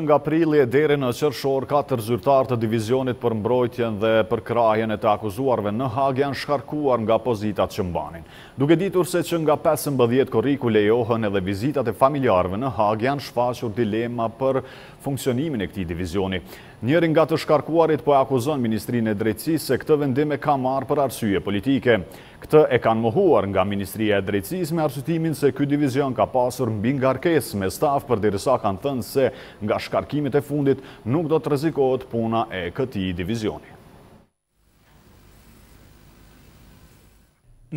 Nga prili e deri në qërëshor, 4 zyrtar të divizionit për mbrojtjen dhe për krajen e të akuzuarve në hagë janë shkarkuar nga pozitat që mbanin. Duke ditur se që nga 5 mbëdhjet koriku lejohën edhe vizitat e familjarve në hagë janë shfashur dilema për funksionimin e këti divizioni. Njëri nga të shkarkuarit po akuzon Ministrinë e Drejtësi se këtë vendime ka marë për arsyje politike. Këtë e kanë mohuar nga Ministria e Drejtsis me arsutimin se këtë divizion ka pasur mbi nga me staf për dirisa kanë thënë se nga shkarkimit e fundit nuk do të rezikohet puna e këti divizioni.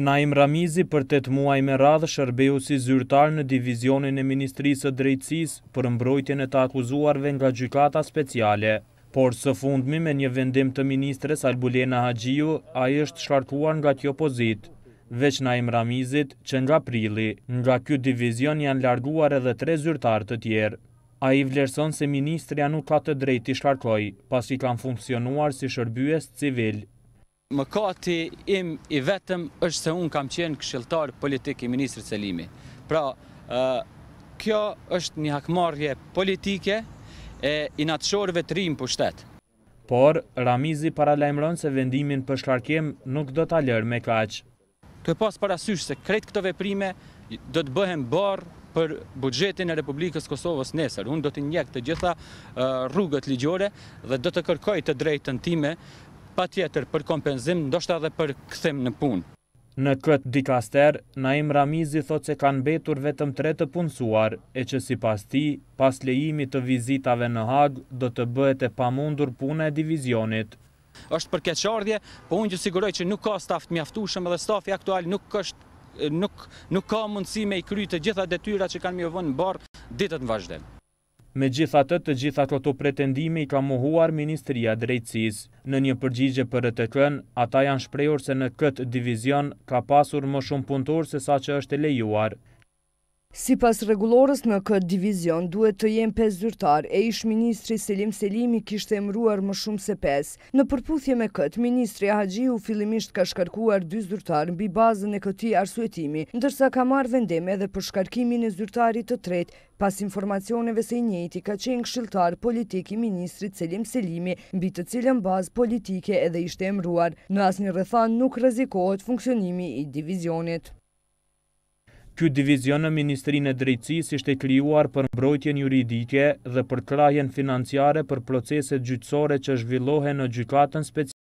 Naim Ramizi për 8 muaj me radhë shërbeu si zyrtar në divizionin e Ministrisë drejtsis për mbrojtjen e të akuzuarve nga gjykata speciale. Por së fundmi me një vendim të ministres Albulena Hagiu, a është shkarkuar nga kjo pozit, veç na im Ramizit që nga prili, nga kjo divizion janë larguar edhe tre zyrtar të tjerë. A i vlerëson se ministria nuk ka të drejti shkarkoj, pas i kanë funksionuar si shërbyes civil. Më kati im i vetëm është se unë kam qenë këshiltar politik i ministrë Selimi. Pra, kjo është një hakmarje politike, e inatëshorëve të rrimë për shtetë. Por, Ramizi para lajmëronë se vendimin për shkarkim nuk do të alërë me kaqë. Këtë pas parasysh se kretë këtë veprime do të bëhem barë për bugjetin e Republikës Kosovës nesër. Unë do të njekë të gjitha rrugët ligjore dhe do të kërkoj të drejtën time pa tjetër për kompenzim, ndoshta dhe për këthim në punë. Në këtë dikaster, Naim Ramizi thot se kanë betur vetëm tre të punësuar, e që si pas ti, pas lejimi të vizitave në Hagë, do të bëhet e pamundur punë e divizionit. Êshtë për keqardje, po unë siguroj që nuk ka staft mjaftushëm dhe stafi aktual nuk është nuk ka mundësi me i kryjtë gjitha detyra që kanë mjë vënë në barë ditët në vazhden. Me gjitha të të gjitha këto pretendimi i ka muhuar Ministria Drejtsis. Në një përgjigje për rëtëkën, ata janë shprejur se në këtë divizion ka pasur më shumë punëtor se sa që është lejuar. Si pas regulores në këtë divizion, duhet të jenë 5 zyrtar e ishë Ministri Selim Selimi kishtë emruar më shumë se 5. Në përputhje me këtë, Ministri u fillimisht ka shkarkuar dy zyrtar në bi bazën e këti arsuetimi, ndërsa ka marrë vendeme edhe për shkarkimin e zyrtarit të tretë, pas informacioneve se i njëti ka qenë këshiltar politik i Ministrit Selim Selimi, mbi të cilën bazë politike edhe ishte emruar. Në asë një rëthan nuk rëzikohet funksionimi i divizionit. Ky divizion në Ministrinë e Drejtësisë ishte krijuar për mbrojtjen juridike dhe për krahjen financiare për proceset gjyqësore që zhvillohen në gjykatën speciale.